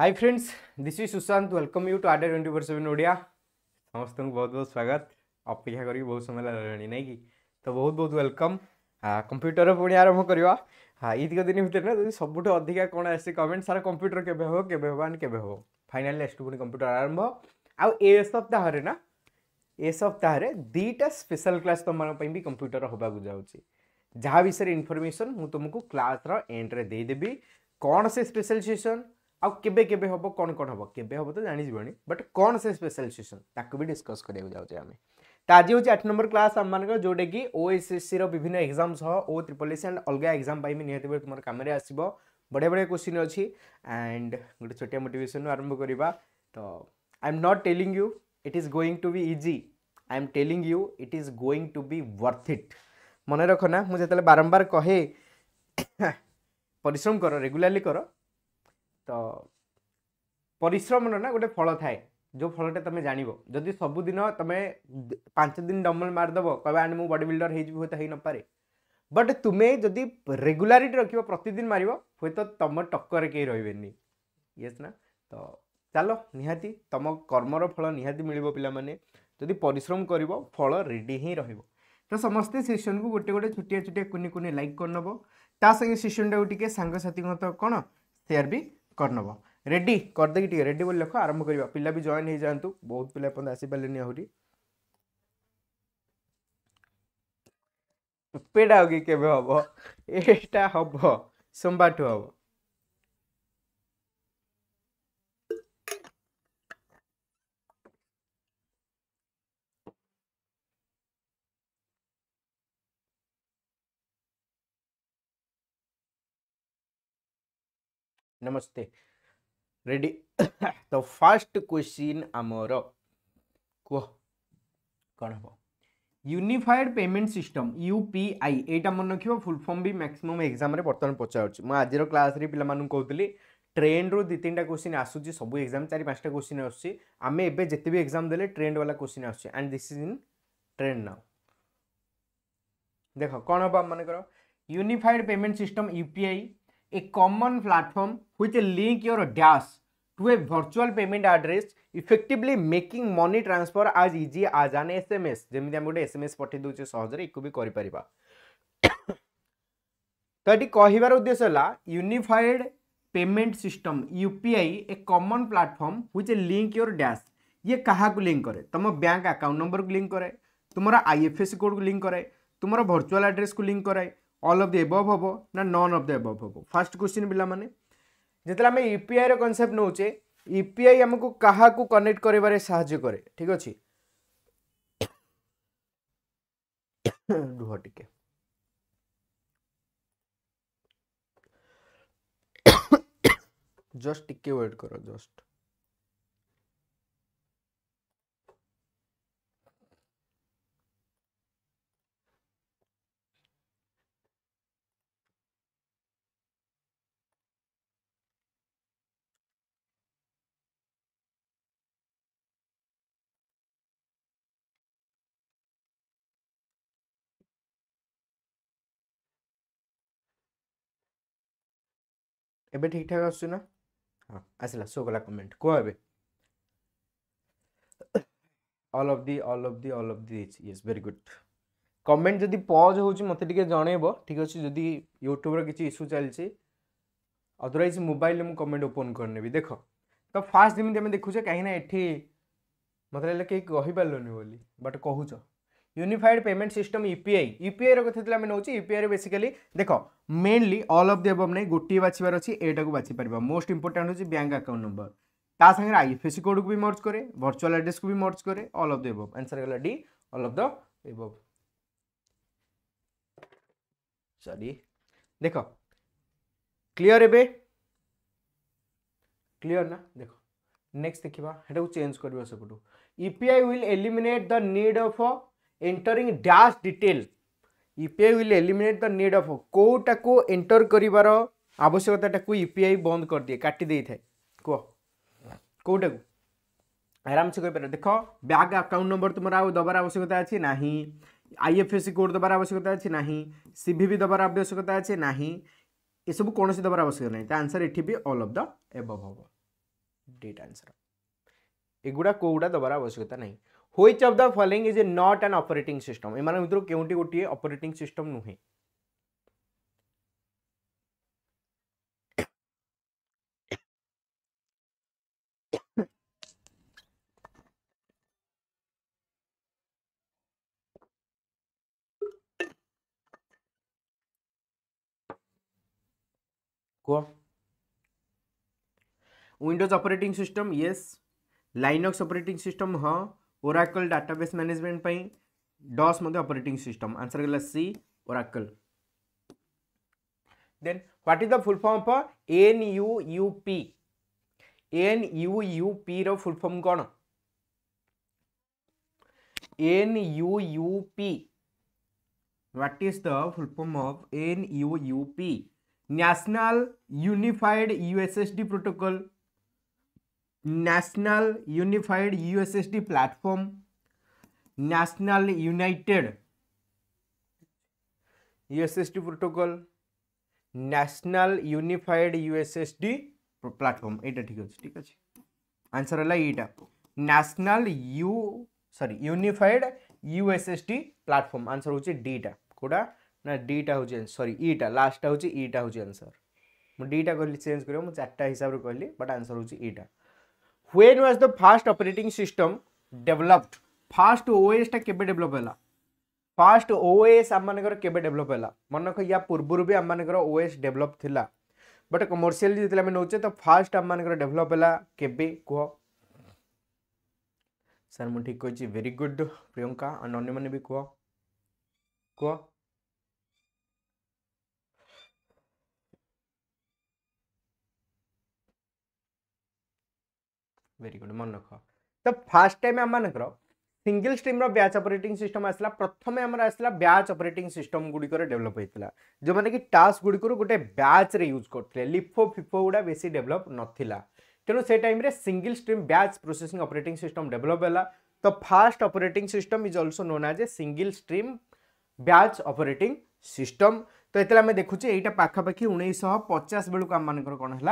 Hi friends this is Sushant welcome you to order twenty four seven Odia समस्त बहुत बहुत स्वागत अपेक्षा करके बहुत समय लगे नहीं कि तो बहुत बहुत वेलकम कंप्यूटर पुणी आरंभ करवा ईद दिन भितर ना सब अधिका कौन आसी कमेंट सारा कंप्यूटर के हम एस हम फाइनाल नेक्स्ट पुणी कंप्यूटर आरंभ आउ ए सप्ताह ना ए सप्ताह दुईटा स्पेशल क्लास तुम भी कंप्यूटर होगा जाऊँगी जहाँ विषय इनफर्मेसन मुझे तुमको क्लास रेड्रे कौन से स्पेशल सेसन ଆଉ କେବେ କେବେ ହେବ କ'ଣ କ'ଣ ହେବ କେବେ ହେବ ତ ଜାଣିଯିବଣି ବଟ୍ କ'ଣ ସେ ସ୍ପେଶାଲ ସେସନ୍ ତାକୁ ବି ଡିସ୍କସ୍ କରିବାକୁ ଯାଉଛେ ଆମେ ତ ଆଜି ହେଉଛି ଆଠ ନମ୍ବର କ୍ଲାସ୍ ଆମମାନଙ୍କର ଯେଉଁଟାକି ଓଏସ୍ଏସ୍ସିର ବିଭିନ୍ନ ଏକ୍ଜାମ୍ ସହ ଓ ତ୍ରିପଲ୍ ଏସ୍ ଆଣ୍ଡ ଅଲଗା ଏକ୍ଜାମ୍ ପାଇଁ ବି ନିହାତି ଭାବେ ତୁମର କାମରେ ଆସିବ ବଢ଼ିଆ ବଢ଼ିଆ କ୍ୱେଶ୍ଚିନ୍ ଅଛି ଆଣ୍ଡ ଗୋଟେ ଛୋଟିଆ ମୋଟିଭେସନ୍ରୁ ଆରମ୍ଭ କରିବା ତ I am not telling you it is going to be easy I am telling you it is going to be worth it ମନେ ରଖ ନା ମୁଁ ଯେତେବେଳେ ବାରମ୍ବାର କହେ ପରିଶ୍ରମ କର ରେଗୁଲାରଲି କର ତ ପରିଶ୍ରମର ନା ଗୋଟେ ଫଳ ଥାଏ ଯେଉଁ ଫଳଟା ତୁମେ ଜାଣିବ ଯଦି ସବୁଦିନ ତୁମେ ପାଞ୍ଚ ଦିନ ଡମ୍ବଲ ମାରିଦେବ କହିବା ଆଣି ମୁଁ ବଡ଼ି ବିଲ୍ଡର ହେଇଯିବି ହୁଏତ ହେଇନପାରେ ବଟ୍ ତୁମେ ଯଦି ରେଗୁଲାରିଟି ରଖିବ ପ୍ରତିଦିନ ମାରିବ ହୁଏତ ତୁମ ଟକରେ କେହି ରହିବେନି ୟେସ୍ ନା ତ ଚାଲ ନିହାତି ତୁମ କର୍ମର ଫଳ ନିହାତି ମିଳିବ ପିଲାମାନେ ଯଦି ପରିଶ୍ରମ କରିବ ଫଳ ରେଡ଼ି ହିଁ ରହିବ ତ ସମସ୍ତେ ସେସନ୍କୁ ଗୋଟେ ଗୋଟେ ଛୋଟିଆ ଛୋଟିଆ କୁନି କୁନି ଲାଇକ୍ କରିନେବ ତା ସାଙ୍ଗେ ସେସନ୍ଟାକୁ ଟିକେ ସାଙ୍ଗସାଥିଙ୍କ ତ କ'ଣ ସେୟାର ବି କରିନେବ ରେଡ଼ି କରିଦେଇକି ଟିକେ ରେଡ଼ି ବୋଲି ଲେଖ ଆରମ୍ଭ କରିବା ପିଲା ବି ଜଏନ୍ ହେଇଯାଆନ୍ତୁ ବହୁତ ପିଲା ଏପର୍ଯ୍ୟନ୍ତ ଆସିପାରିଲେନି ଆହୁରି ଏପେଟା ଆଉ କି କେବେ ହେବ ଏଇଟା ହେବ ସୋମବାରଠୁ ହେବ नमस्ते रेडी तो फास्ट क्वेश्चन आमर कह कौन हम यूनिफाइड पेमेंट सिस्टम यूपीआई एटा मन रखियो फुल फॉर्म भी मैक्सिमम एग्जाम रे बर्तमान पचारुची मु आज क्लास रे पिला मानु ट्रेन रु दी तीन क्वेश्चन आसूची सब एग्जाम चार पांचटा क्वेश्चन आसमें एवं जिते भी एग्जाम दे ट्रेंड वाला क्वेश्चन आसूची this is in trend now देख कौन हम मन unified payment system UPI a common platform which link your dash to a virtual payment address effectively making money transfer आज इजी आज आन एस एम एस जमी आम गोटे एस एम एस पठे दूचे सहजरे एक भी कर तो ये कहार उद्देश्य है unified payment system UPI a common platform which link your dash ये क्या लिंक करे तुम बैंक अकाउंट नंबर को लिंक करे तुम आईएफएससी कोड को लिंक करे तुम भर्चुअल एड्रेस को लिंक कराए অল অফ ଦି ଏବଭ୍ ହେବ ନା ନନ୍ ଅଫ୍ ଦି ଏବଭ୍ ହେବ ଫାର୍ଷ୍ଟ କ୍ୱେଶ୍ଚିନ୍ ପିଲାମାନେ ଯେତେବେଳେ ଆମେ ଇପିଆଇର କନସେପ୍ଟ ନେଉଛେ ଇପିଆଇ ଆମକୁ କାହାକୁ କନେକ୍ଟ କରିବାରେ ସାହାଯ୍ୟ କରେ ଠିକ୍ ଅଛି ରୁହ ଟିକେ ଜଷ୍ଟ ଟିକେ ୱେଟ୍ କର ଜଷ୍ଟ ଏବେ ଠିକ୍ଠାକ୍ ଆସୁଛି ନା ହଁ ଆସିଲା ସୋ କଲା କମେଣ୍ଟ କୁହ ଏବେ all of the all of the all of all ଦେଇଛି ୟେସ୍ ଭେରି ଗୁଡ୍ କମେଣ୍ଟ ଯଦି ପଜ୍ ହେଉଛି ମୋତେ ଟିକେ ଜଣେଇବ ଠିକ୍ ଅଛି ଯଦି ୟୁଟ୍ୟୁବ୍ର କିଛି ଇସ୍ୟୁ ଚାଲିଛି ଅଦରୱାଇଜ୍ ମୋବାଇଲରେ ମୁଁ କମେଣ୍ଟ ଓପନ୍ କରିନେବି ଦେଖ ତ ଫାର୍ଷ୍ଟ ଯେମିତି ଆମେ ଦେଖୁଛେ କାହିଁକିନା ଏଠି ମୋତେ ଲାଗିଲା କେହି କହିପାରିଲନି ବୋଲି ବଟ୍ କହୁଛ ୟୁନିଫାଇଡ୍ ପେମେଣ୍ଟ ସିଷ୍ଟମ୍ ୟୁପିଆଇ ୟୁପିଆଇର କଥା ଥିଲା ଆମେ ନେଉଛେ ୟୁପିଆଇରେ ବେସିକାଲି ଦେଖ mainly all of the above ନାହିଁ ଗୋଟିଏ ବାଛିବାର ଅଛି ଏଇଟାକୁ ବାଛିପାରିବା ମୋଷ୍ଟ ଇମ୍ପୋର୍ଟାଣ୍ଟ ହେଉଛି ବ୍ୟାଙ୍କ ଆକାଉଣ୍ଟ ନମ୍ବର ତା ସାଙ୍ଗରେ ଆଇଏଫଏସସି କୋଡ଼କୁ ବି ମର୍ଜ କରେ ଭର୍ଚୁଆଲ୍ ଆଡ୍ରେସ୍କୁ ବି ମର୍ଜ କରେ all of the above answer ହେଲା D all of the above sorry ଦେଖ କ୍ଲିଅର୍ ଏବେ କ୍ଲିଅର୍ ନା ଦେଖ ନେକ୍ସଟ ଦେଖିବା ସେଟାକୁ ଚେଞ୍ଜ କରିବା ସେପଟୁ UPI will eliminate the need of entering dash detail UPI will eliminate the need of कौटा को एंटर कर आवश्यकता यूपीआई बंद कर दिए काटिद कौटा को आराम से कहपर देख बैंक आकाउंट नंबर तुम दबार आवश्यकता अच्छे ना आई एफ एससी कोड दबार आवश्यकता अच्छे ना सी भी दबार आवश्यकता अच्छे ना ये सब कौन से दबार आवश्यकता ना तो आंसर ये भी अल अफ द एब हम डेट आंसर एगुड़ा कौटा दबार आवश्यकता नहीं which of the following is a not an operating system एम भर के गोटे अपरेटिंग सिस्टम नुहे Windows operating system yes Linux operating system हाँ ओराकल डाटाबेस मैनेजमेंट पाई डॉस मध्ये ऑपरेटिंग सिस्टम आंसर गला C Oracle then what is the full form of N U U P N U U P रो full form कौन N U U P what is the full form of N U U P national unified USSD protocol national unified ussd platform national united ussd protocol national unified ussd platform এটা ঠিক আছে ঠিক আছে answer হলো এইটা national u sorry unified ussd platform answer হচ্ছে ডিটা Coda না ডিটা হচ্ছে সরি ইটা লাস্টটা হচ্ছে ইটা হচ্ছে आंसर ମୁଁ ଡିଟା କହିଲି ଚେଞ୍ଜ କରିବ ମୁଁ ଚାରିଟା ହିସାବରେ କହିଲି ବଟ୍ ଆନ୍ସର୍ ହେଉଛି ଏଇଟା when was the first operating system developed first OS टा के डेभलप है फास्ट ओएस आम मानकर केबे डेभलप है मन रख या पूर्व भी आम मानकर ओएस डेभलप थिला बट कमर्सी जेतले आमे तो फास्ट आम मानकर डेभलप होला केबे सर मु ठीक कहछि वेरी गुड प्रियंका अन्न मैंने भी कह को ভেরি গুড মনে রখ তো ফার্স্ট টাইম আমার সিঙ্গল স্ট্রিম্র ব্যাচ অপরেটিং সিস্টম আসলা প্রথমে আমার আসলা ব্যাচ অপরেটিং সিস্টম গুড়িকর ডেভেলপ হয়েছিল যে টাস্ক গুড়িকর গোটে ব্যাচরে ইউজ করলে লিফো ফিফো গুড়া বেশি ডেভেলপ নথিলা তেণু সে টাইমে single stream batch processing operating system develop হল তো first operating system is also known as a single stream batch operating system তো এতে আমি দেখুছে এইটা পাখাপাখি উনিশশহ পচাশ বেড়ে আমার কোণ হল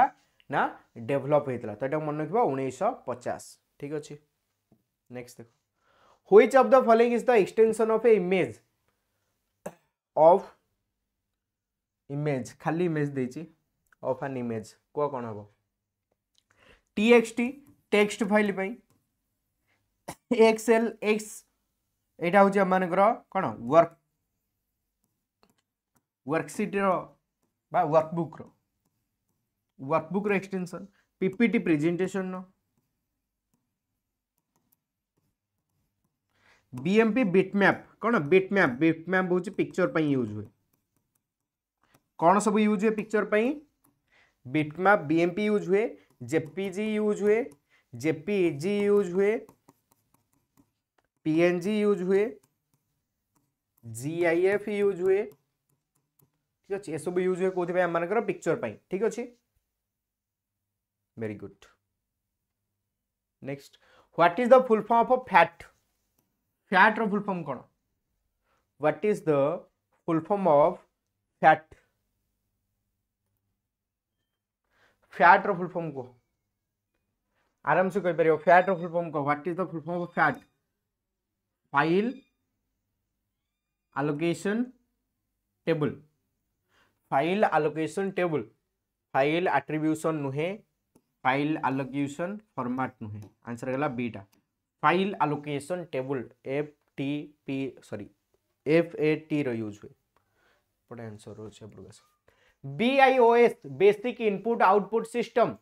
ନା ଡେଭଲପ୍ ହୋଇଥିଲା ତ ଏଟାକୁ ମନେ ରଖିବା ଉଣେଇଶହ ପଚାଶ ଠିକ୍ ଅଛି ନେକ୍ସଟ ଦେଖ which of the following is the extension of a image of image ଖାଲି ଇମେଜ୍ ଦେଇଛି ଅଫ୍ ଆନ୍ ଇମେଜ୍ କୁହ କ'ଣ ହେବ T X T text file ପାଇଁ ଏକ୍ସଏଲ୍ ଏକ୍ସ ଏଇଟା ହେଉଛି ଆମମାନଙ୍କର କ'ଣ ୱାର୍କ ୱାର୍କସିଟ୍ର ବା ୱାର୍କବୁକ୍ର workbook extension PPT presentation no BMP bitmap कौन बिटमैप बिटमैप हूँ पिक्चर पर यूज हुए कौन सब यूज हुए पिक्चर पर बिटमैप बीएमपी यूज हुए जेपीजी यूज हुए जेपीजी यूज हुए पीएनजी यूज हुए जीआईएफ यूज हुए ठीक अच्छे एसबू यूज हुए कौन पिक्चर पर ठीक अच्छे very good next what is the full form of fat fat ର full form କ'ଣ what is the full form of fat fat ର full form କୁହ आराम से कहीपर फैट फुल फर्म कह what is the full form of FAT file allocation table file allocation table file attribution नुहे file allocation format नुहे answer होगा बीटा file allocation table F T P sorry F A T use हुए answer BIOS basic input output system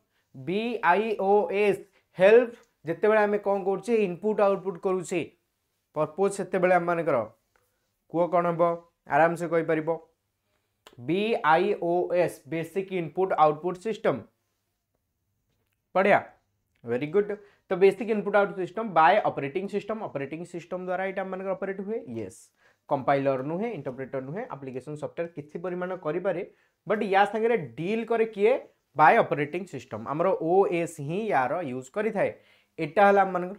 BIOS help जिते बे कौन कर input output करुचे पर्पोज से मानकर कह कौन हम आराम से कहीपर BIOS basic input output system बढ़िया वेरी गुड तो basic input output system by operating system operating system द्वारा ये मन ऑपरेट हुए ये कंपाइलर नुहे इंटरप्रेटर नुहे आप्लिकेसन सफ्टवेयर किसी परिमाण करे या सागर डिल करे किए बाय ऑपरेटिंग सिस्टम आमर ओ एस ही यार यूज करें एटा है आम मान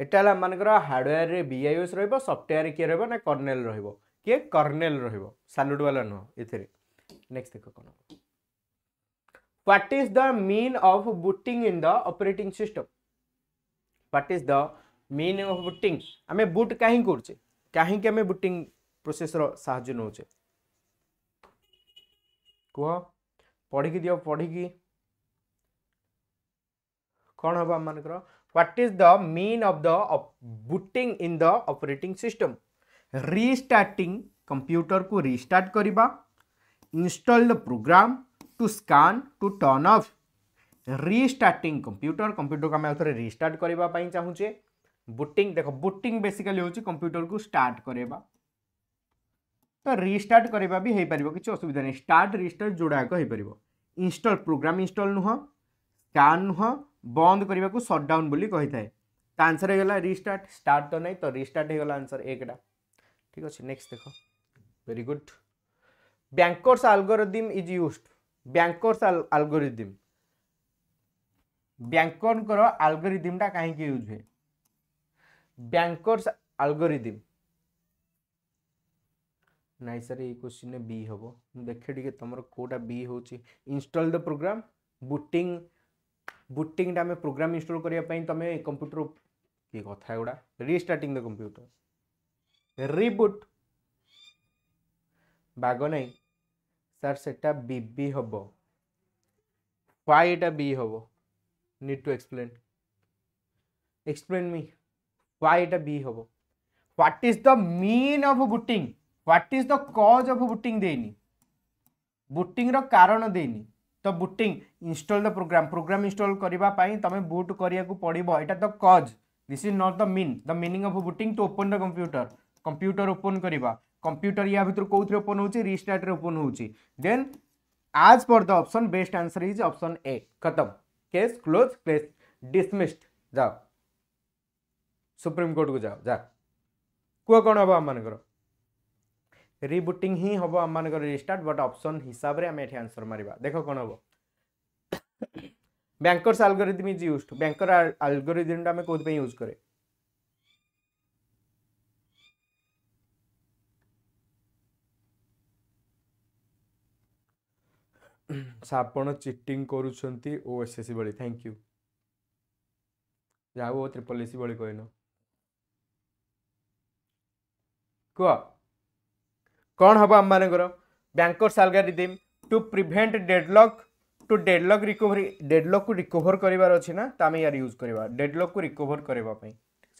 एटा है आम हार्डवेयर बीआईएस रफ्टवेयर किए रहा कर्नेल रे कर्नेल रल्यूट वाला नुह ए नेक्स्ट देखो कौन what is the mean of booting in the operating system what is the mean of booting आम बुट कहीं करे कहीं बुटिंग प्रोसेस साहय नौ कह पढ़ी दि पढ़ी कौन हम आम what is the mean of the booting in the operating system restarting computer को रिस्टार्ट करवा install the program to scan to turn off restarting computer computer को आम थे restart करने चाहूचे बुटिंग देख बुटिंग बेसिकाली हूँ कंप्यूटर को स्टार्ट करवा तो रिस्टार्ट करवा भी हो पार किसी असुविधा नहीं स्टार्ट रिस्टार्ट जोड़ाक हो पार इनस्टल प्रोग्राम इनस्टल नुह स्कान नुह बंद करने को सटडाउन बोली कही थाए तो आंसर होगा रिस्टार्ट स्टार्ट तो नहीं तो रिस्टार्ट होगा आंसर एकटा ठीक अच्छे नेक्स्ट देख very good Banker's algorithm is used. Banker's al algorithm. Banker करो algorithm टा कहीं के use है. Banker's algorithm. ନାଇଁ ସାର୍ ଏଇ କ୍ୱେଶ୍ଚିନ୍ରେ ବି ହେବ ମୁଁ ଦେଖେ ଟିକେ ତୁମର କେଉଁଟା ବି ହେଉଛି ଇନଷ୍ଟଲ୍ ଦ ପ୍ରୋଗ୍ରାମ୍ ବୁଟିଂ ବୁଟିଂଟା ଆମେ ପ୍ରୋଗ୍ରାମ୍ ଇନଷ୍ଟଲ୍ କରିବା ପାଇଁ ତୁମେ କମ୍ପ୍ୟୁଟର କି କଥା ଏଗୁଡ଼ା ରିଷ୍ଟାର୍ଟିଂ ଦ କମ୍ପ୍ୟୁଟର ରିବୁଟ୍ ବାଗ ନାହିଁ ସାର୍ ସେଟା ବି ବି ହେବ ହ୍ୱାଇ ଏଟା ବି ହେବ need to explain explain me why ଏଟା ବି ହେବ what is the mean of booting what is the cause of booting ଦେଇନି ବୁଟିଂର କାରଣ ଦେଇନି ତ booting install the program program install କରିବା ପାଇଁ ତୁମେ ବୁଟ୍ କରିବାକୁ ପଡ଼ିବ ଏଇଟା the cause this is not the mean the meaning of booting to open the computer computer ଓପନ୍ କରିବା कंप्यूटर या भितर कौन ओपन हो रिस्टार्ट ओपन होन आज पर the option best answer is option A खत्म केस क्लोज केस डिसमिस्ड जाओ सुप्रीम कोर्ट को जाओ जा कह कौन हम आम मान रिबुटिंग ही हम आम मान रिस्टार्ट बट ऑप्शन हिसाब से आम ये आंसर मार देख कौन हम banker's algorithm is use banker algorithm आम कौन यूज कैर ଆପଣ ଚିଟିଂ କରୁଛନ୍ତି ଓ ଏସ୍ ଏସ୍ ସି ଭଳି ଥ୍ୟାଙ୍କ ୟୁ ଯାହା ହଉ ତ୍ରିପଲ୍ ଏସ୍ ଭଳି କହିନ କୁହ କ'ଣ ହେବ ଆମମାନଙ୍କର banker's algorithm to prevent deadlock to deadlock recovery ଡେଡ଼ଲକ୍କୁ ରିକୋଭର କରିବାର ଅଛି ନା ତ ଆମେ ୟାର ୟୁଜ୍ କରିବା ଡେଡ଼ଲକ୍କୁ ରିକୋଭର କରିବା ପାଇଁ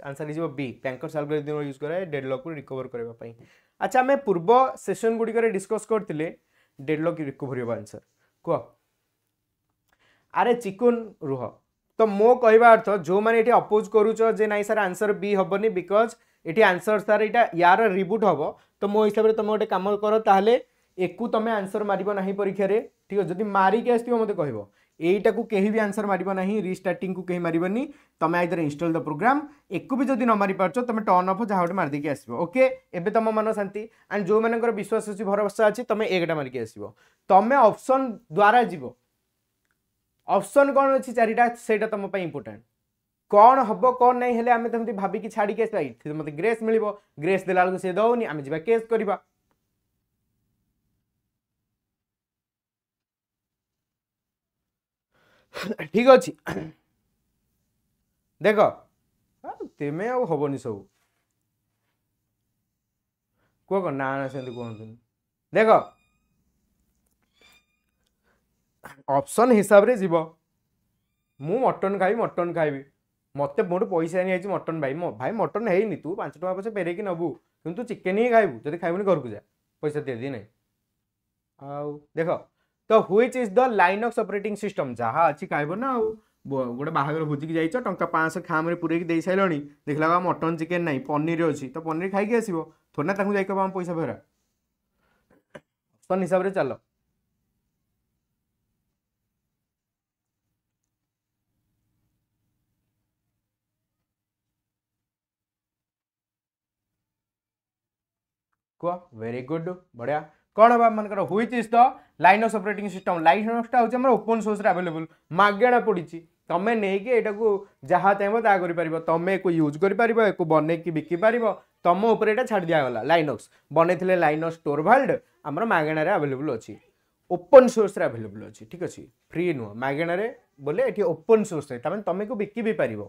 ଆନ୍ସର୍ ହେଇଯିବ ବି ବ୍ୟାଙ୍କର୍ସ ଆଲଗାରିଦିମ୍ ୟୁଜ୍ କରାଏ ଡେଡ଼ଲକ୍କୁ ରିକୋଭର କରିବା ପାଇଁ ଆଚ୍ଛା ଆମେ ପୂର୍ବ ସେସନ୍ ଗୁଡ଼ିକରେ ଡିସ୍କସ୍ କରିଥିଲେ ଡେଡ଼ଲକ୍ ରିକୋଭରି ହେବ ଆନ୍ସର୍ କୁହ ଆରେ ଚିକୁନ ରୁହ ତ ମୋ କହିବା ଅର୍ଥ ଯେଉଁମାନେ ଏଠି ଅପୋଜ୍ କରୁଛ ଯେ ନାଇଁ ସାର୍ ଆନ୍ସର୍ ବି ହେବନି ବିକଜ୍ ଏଠି ଆନ୍ସର୍ ସାର୍ ଏଇଟା ୟାର ରିବୁଟ୍ ହେବ ତ ମୋ ହିସାବରେ ତୁମେ ଗୋଟେ କାମ କର ତାହେଲେ ଏକୁ ତୁମେ ଆନ୍ସର୍ ମାରିବ ନାହିଁ ପରୀକ୍ଷାରେ ଠିକ୍ ଅଛି ଯଦି ମାରିକି ଆସିଥିବ ମୋତେ କହିବ এইটাকু কেহি বি আনসর মারিব না রিস্টার্টিং কু কেহি মারিবনি তুমি আইদর ইনস্টল দ প্রোগ্রাম একু বি যদি ন মারি পারছ তুমি টর্ন অফ যা গোটে মারিদেকি আসব ওকে এবে তুম মন শান্তি আন্ড যে বিশ্বাস অছি ভরসা অছি তুমি একটা মারিকি আসব তুমি অপশন দ্বারা যাব অপশন কোণ অছি চারিটা সেইটা তুম ইম্পর্টাট কোণ হব কোণ নাই হলে আমি তেমনি ভাবিকি ছাড়িকি আসবা ইথে মতো গ্রেস মিলব গ্রেস দেলা বেড়ে সে দৌনি আমি যা কেস করা ঠিক ଅଛି ଦେଖ ତେମେ ଆଉ ହେବନି ସବୁ କୁହ କ'ଣ ନା ନା ସେମିତି କୁହନ୍ତୁନି ଦେଖ ଅପସନ୍ ହିସାବରେ ଯିବ ମୁଁ ମଟନ୍ ଖାଇବି ମଟନ୍ ଖାଇବି ମୋତେ ମୋଠୁ ପଇସା ନେଇଯାଇଛି ମଟନ୍ ଭାଇ ଭାଇ ମଟନ୍ ହେଇନି ତୁ ପାଞ୍ଚ ଟଙ୍କା ପଛେ ପେରେଇକି ନେବୁ କିନ୍ତୁ ଚିକେନ୍ ହିଁ ଖାଇବୁ ଯଦି ଖାଇବୁନି ଘରକୁ ଯା ପଇସା ଦିଅନ୍ତି ନାହିଁ ଆଉ ଦେଖ ତ which is the Linux operating system ଯାହା ଅଛି ଖାଇବ ନା ଆଉ ଗୋଟେ ବାହାଘର ଭୋଜିକି ଯାଇଛ ଟଙ୍କା ପାଞ୍ଚଶହ ଖାମ୍ରେ ପୂରେଇକି ଦେଇସାରିଲଣି ଦେଖିଲା ବା ମଟନ୍ ଚିକେନ୍ ନାହିଁ ପନିର ଅଛି ତ ପନିର ଖାଇକି ଆସିବ ଥୋନା ତାଙ୍କୁ ଯାଇକି ଆମ ପଇସା ଫେରା ଅପସନ୍ ହିସାବରେ ଚାଲ କୁହ ଭେରି ଗୁଡ୍ ବଢ଼ିଆ କ'ଣ ହେବ ଆମମାନଙ୍କର which is the Linux operating system ଲାଇନସ୍ଟା ହେଉଛି ଆମର ଓପନ୍ ସୋର୍ସରେ ଆଭେଲେବୁଲ୍ ମାଗେଣା ପଡ଼ିଛି ତମେ ନେଇକି ଏଇଟାକୁ ଯାହା ଚାହିଁବ ତାହା କରିପାରିବ ତମେ ଏକୁ ୟୁଜ୍ କରିପାରିବ ଏକୁ ବନେଇକି ବିକିପାରିବ ତମ ଉପରେ ଏଇଟା ଛାଡ଼ି ଦିଆଗଲା ଲାଇନକ୍ସ ବନେଇଥିଲେ ଲାଇନକ୍ସ ଟୋରଭାଲ୍ଡ ଆମର ମାଗେଣାରେ ଆଭେଲେବୁଲ୍ ଅଛି ଓପନ୍ ସୋର୍ସରେ ଆଭେଲେବୁଲ୍ ଅଛି ଠିକ୍ ଅଛି ଫ୍ରି ନୁହଁ ମାଗେଣାରେ ବୋଲେ ଏଠି ଓପନ୍ ସୋର୍ସରେ ତାମାନେ ତମେକୁ ବିକି ବି ପାରିବ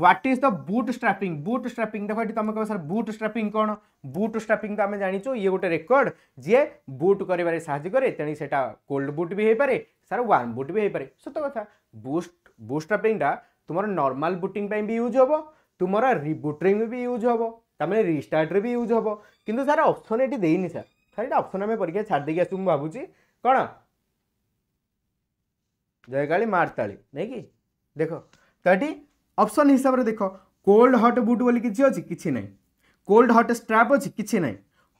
what is the bootstrapping bootstrapping देखो ये तुम कह सर बुट स्ट्रापिंग कौन बुट स्ट्रापिंग तो आम जाचु ये गोटे रेकर्ड जी बुट कर तेनालीटा कोल्ड बुट भी हो पारे सर वार्म बुट भी हो पारे सत कथ बुस्ट बुट स्ट्रापिंगटा तुम नर्माल बुटिंग भी यूज हे तुम रिबुट्रिंग भी यूज हे तुम रिस्टार्ट भी यूज हे कि सर अप्सन ये सर सर ये अप्सन आम परीक्षा छाड़ देखिए आसमु भावुँ कौन जयकाली मार्च नहीं कि देख तो অপশন হিসাব রে দেখো কোল্ড হট বুট বলি কিছি আছে কিছি নাই কোল্ড হট স্ট্র্যাপ আছে কিছি নাই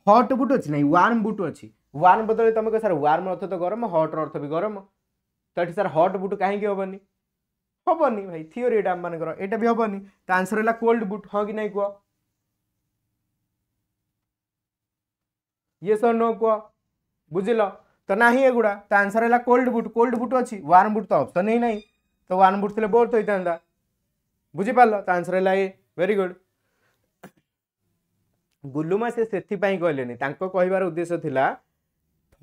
হট বুট আছে নাই ওয়র্ম বুট আছে ওয়ান বদলে তমক স্যার ওয়র্ম অর্থ তো গরম হট অর্থও গরম তাড়ি স্যার হট বুট kahe কি হবনি হবনি ভাই থিওরি ডাম মান করা এটা বি হবনি তা আনসার হলা কোল্ড বুট হ কি নাই গো ইয়ে সর নো কয়া বুঝিলা ত নাহি এগুড়া তা আনসার হলা কোল্ড বুট কোল্ড বুট আছে ওয়র্ম বুট তো অপশনই নাই তো ওয়ান বুট দিলে বল তো হইতা না বুঝিপারল তা আনসর হল এ ভেরি গুড ଗୁଲୁମା ସେ ସେଥିପାଇଁ କହିଲେନି ତାଙ୍କ କହିବାର ଉଦ୍ଦେଶ୍ୟ ଥିଲା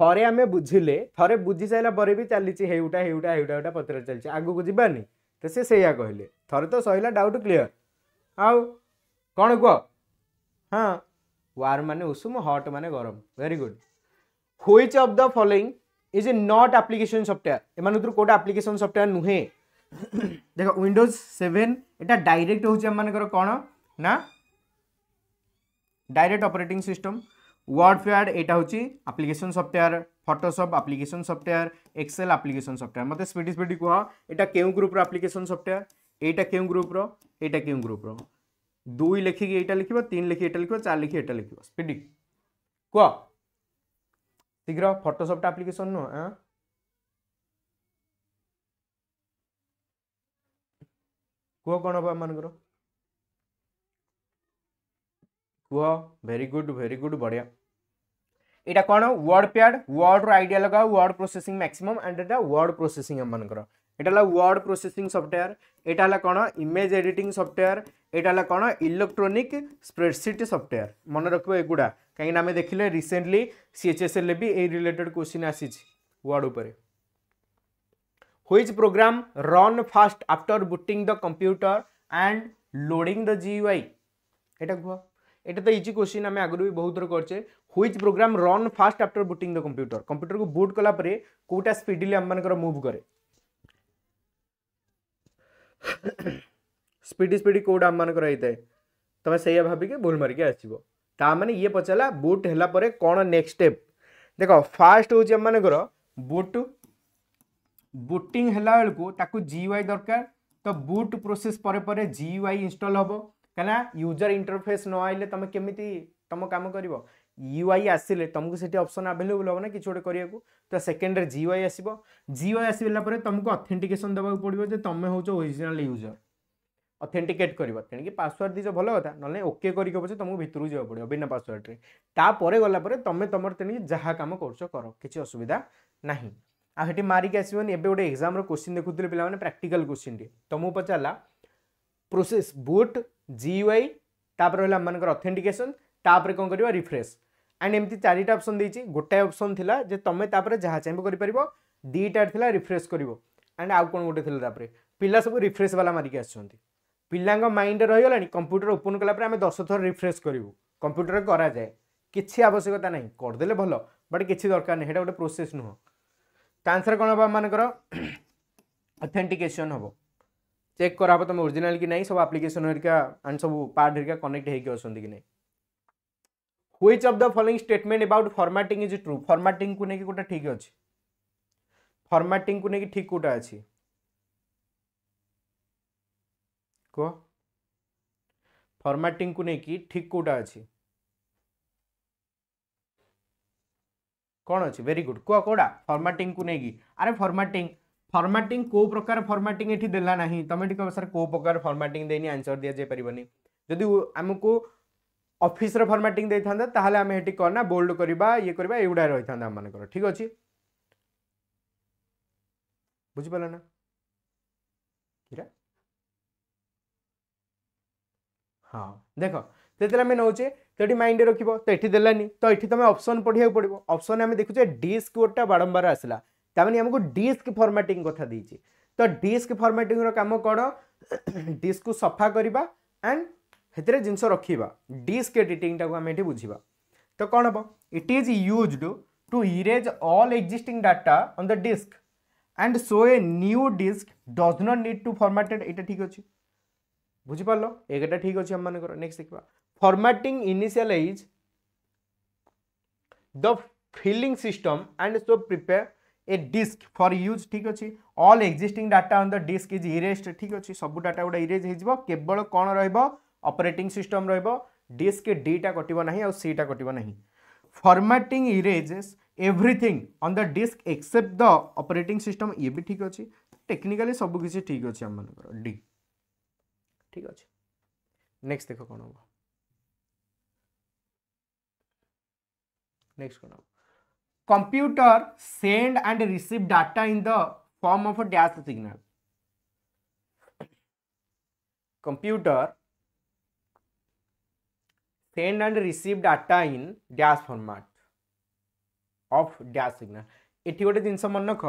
ଥରେ ଆମେ ବୁଝିଲେ ଥରେ ବୁଝି ସାରିଲା ପରେ ବି ଚାଲିଛି ହେଉଟା ହେଉଟା ହେଉଟା ହେଉଟା ପତ୍ର ଚାଲିଛି ଆଗକୁ ଯିବାନି ତ ସେ ସେଇଆ କହିଲେ ଥରେ ତ ସରିଲା ଡାଉଟ୍ କ୍ଲିଅର ଆଉ କ'ଣ କୁହ ହଁ ୱାର୍ମ ମାନେ ଉଷୁମ ହଟ୍ ମାନେ ଗରମ very good which of the following is not application software ଏମାନଙ୍କରୁ କେଉଁଟା ଆପ୍ଲିକେସନ୍ ସଫ୍ଟୱେୟାର ନୁହେଁ ଦେଖ ୱିଣ୍ଡୋଜ୍ ସେଭେନ୍ ଏଇଟା ଡାଇରେକ୍ଟ ହେଉଛି ଆମମାନଙ୍କର କ'ଣ ନା direct operating system WordPad ଏଇଟା ହେଉଛି application software Photoshop application software Excel application software ମୋତେ ସ୍ପିଡ଼ି ସ୍ପିଡ଼ି କୁହ ଏଇଟା କେଉଁ ଗ୍ରୁପ୍ର ଆପ୍ଲିକେସନ୍ ସଫ୍ଟୱେୟାର ଏଇଟା କେଉଁ ଗ୍ରୁପ୍ର ଏଇଟା କେଉଁ ଗ୍ରୁପ୍ର ଦୁଇ ଲେଖିକି ଏଇଟା ଲେଖିବ ତିନି ଲେଖି ଏଇଟା ଲେଖିବ ଚାରି ଲେଖି ଏଇଟା ଲେଖିବ ସ୍ପିଡ଼ି କୁହ ଶୀଘ୍ର ଫଟୋସପ୍ଟା ଆପ୍ଲିକେସନ୍ ନୁହଁ कह कौन हम एम कह भेरी गुड भेरी गुड बढ़िया यहाँ कौन वर्ड पेयर वर्ड रईडिया लगा वर्ड प्रोसेसिंग मैक्सीम एंड वर्ड प्रोसेसिंग एम यहाँ वर्ड प्रोसेसिंग सफ्टवेयर यहाँ है कौन इमेज एडिटिंग सफ्टवेयर यहाँ है कौन इलेक्ट्रोनिक स्प्रेडसीट सफ्टवेयर मन रखे एगुड़ा कहीं देखिले recently C H S L भी ये रिलेटेड क्वेश्चन आसी वर्ड उपरूर which program run fast after booting the computer and loading the GUI এটা কুহ এটা তো ইজি কোশ্চিন আমি আগর বহু থর করছে which program run fast after booting the computer computer কু বুট কলা পরে কোটা স্পিডিলি আমি মুভ করে স্পিডি স্পিডি কোটা আমি হয়ে থাকে তুমি সেইয়া ভাবিকি ভুল মারিকি আসব তা মানে ইয়ে পচারা বুট হেলা পরে কোণ নেক্সট স্টেপ দেখ ফাষ্ট হচ্ছে আমার বুট ବୁଟିଂ ହେଲା ବେଳକୁ ତାକୁ ଜି ୱାଇ ଦରକାର ତ ବୁଟ୍ ପ୍ରୋସେସ୍ ପରେ ପରେ ଜି ୱାଇ ଇନଷ୍ଟଲ୍ ହେବ କାହିଁକିନା ୟୁଜର ଇଣ୍ଟରଫେସ୍ ନ ଆଇଲେ ତୁମେ କେମିତି ତୁମ କାମ କରିବ ଇ ୱାଇ ଆସିଲେ ତୁମକୁ ସେଠି ଅପସନ୍ ଆଭେଲେବୁଲ୍ ହେବ ନା କିଛି ଗୋଟେ କରିବାକୁ ତ ସେକେଣ୍ଡରେ ଜି ୱାଇ ଆସିବ ଜି ୱାଇ ଆସିଲା ପରେ ତୁମକୁ ଅଥେଣ୍ଟିକେସନ୍ ଦେବାକୁ ପଡ଼ିବ ଯେ ତୁମେ ହେଉଛ ଓରିଜିନାଲ୍ ୟୁଜର ଅଥେଣ୍ଟିକେଟ୍ କରିବ ତେଣିକି ପାସୱାର୍ଡ଼ ଦେଇଛ ଭଲ କଥା ନହେଲେ ଓକେ କରିକି ପଛେ ତୁମକୁ ଭିତରକୁ ଯିବାକୁ ପଡ଼ିବ ବିନା ପାସୱାର୍ଡ଼ରେ ତାପରେ ଗଲା ପରେ ତୁମେ ତୁମର ତେଣିକି ଯାହା କାମ କରୁଛ କର କିଛି ଅସୁବିଧା ନାହିଁ ଆଉ ସେଠି ମାରିକି ଆସିବନି ଏବେ ଗୋଟେ ଏକ୍ଜାମ୍ର କୋଶ୍ଚିନ୍ ଦେଖୁଥିଲେ ପିଲାମାନେ ପ୍ରାକ୍ଟିକାଲ୍ କୋଶ୍ଚିନ୍ଟି ତମକୁ ପଚାରିଲା ପ୍ରୋସେସ୍ ବୁଟ୍ ଜି ୱାଇ ତାପରେ ରହିଲା ଆମମାନଙ୍କର ଅଥେଣ୍ଟିକେସନ୍ ତାପରେ କ'ଣ କରିବା ରିଫ୍ରେସ୍ ଆଣ୍ଡ ଏମିତି ଚାରିଟା ଅପସନ୍ ଦେଇଛି ଗୋଟାଏ ଅପସନ୍ ଥିଲା ଯେ ତମେ ତାପରେ ଯାହା ଚାହିଁବ କରିପାରିବ ଦୁଇଟା ଥିଲା ରିଫ୍ରେସ୍ କରିବ ଆଣ୍ଡ ଆଉ କ'ଣ ଗୋଟେ ଥିଲା ତାପରେ ପିଲା ସବୁ ରିଫ୍ରେସ୍ ବାଲା ମାରିକି ଆସିଛନ୍ତି ପିଲାଙ୍କ ମାଇଣ୍ଡରେ ରହିଗଲାଣି କମ୍ପ୍ୟୁଟର ଓପନ୍ କଲାପରେ ଆମେ ଦଶ ଥର ରିଫ୍ରେସ୍ କରିବୁ କମ୍ପ୍ୟୁଟର କରାଯାଏ କିଛି ଆବଶ୍ୟକତା ନାହିଁ କରିଦେଲେ ଭଲ ବଟ୍ କିଛି ଦରକାର ନାହିଁ ସେଇଟା ଗୋଟେ ପ୍ରୋସେସ୍ ନୁହଁ তো আনসার কোণ হব আমার অথেন্টিকেসন হব চেক করা হব তুমি অরিজিনাল কি না সব আপ্লিকেসন হেরিকা আন্ড সব পার্ট হেরিকা কনেক্ট হয়েকি অনেক কি না which of the following statement about formatting is true formatting কু নেই গোটা ঠিক অছে ফর্মাটিং কু নেই ঠিক কোটা আছে কুহ ফর্মাটিং কু নেই ঠিক কোটা আছে कौन अच्छे वेरी गुड कह कौटा फर्माटिंग को लेकिन आरे फर्माटिंग फर्माटिंग कौ प्रकार फर्माटिंग ये देला ना कह सर कौ प्रकार फर्माटिंग देनी आंसर दि जापरनी जदि आमको अफिस्र फर्माटिंग दे था आम ये करना बोल्ड करवा ये करवा युवा रही था आम मानकर ठीक अच्छे बुझीपाल ना हाँ देखो যেতে আমি নেউছে সেটি মাইন্ডে রখব তো এটি দেলানি তো এটি তুমি অপসন পড়া পড়ব অপসন আমি দেখুছে ডিস্ক ওটা বারম্বার আসলা তার মানে আমাকে ডিস্ক ফর্মাটিং কথা দিয়েছি তো ডিস্ক ফর্মাটিংর কাম কোণ ডিস্ক সফা করা অ্যান্ড সেতরে জিনিস রখিবা ডিস্ক এডিটিংটা আমি এটি বুঝবা তো কোণ হব it is used to erase all existing data on the disk and so a new disk does not need to formatted এটা ঠিক আছে বুঝিপারল এটা ঠিক আছে আমার নেক্সট দেখবা formatting initialize the filling system and so prepare a disk for use ঠিক ଅଛି all existing data on the disk is erased ঠিক ଅଛି ସବୁ data ଗୁଡ଼ା erase ହେଇଯିବ କେବଳ କ'ଣ ରହିବ operating system ରହିବ disk D ଟା କଟିବ ନାହିଁ ଆଉ C ଟା କଟିବ formatting erases everything on the disk except the operating system ଇଏ ବି ଠିକ ଅଛି ଟେକ୍ନିକାଲି ସବୁ କିଛି ଠିକ ଅଛି ଆମମାନଙ୍କର D ଠିକ ଅଛି ନେକ୍ସଟ ଦେଖ କ'ଣ ହେବ next one computer send and receive data in the form of a dash signal computer send and receive data in dash format of dash signal এটি গোটে জিনিস মনে রখ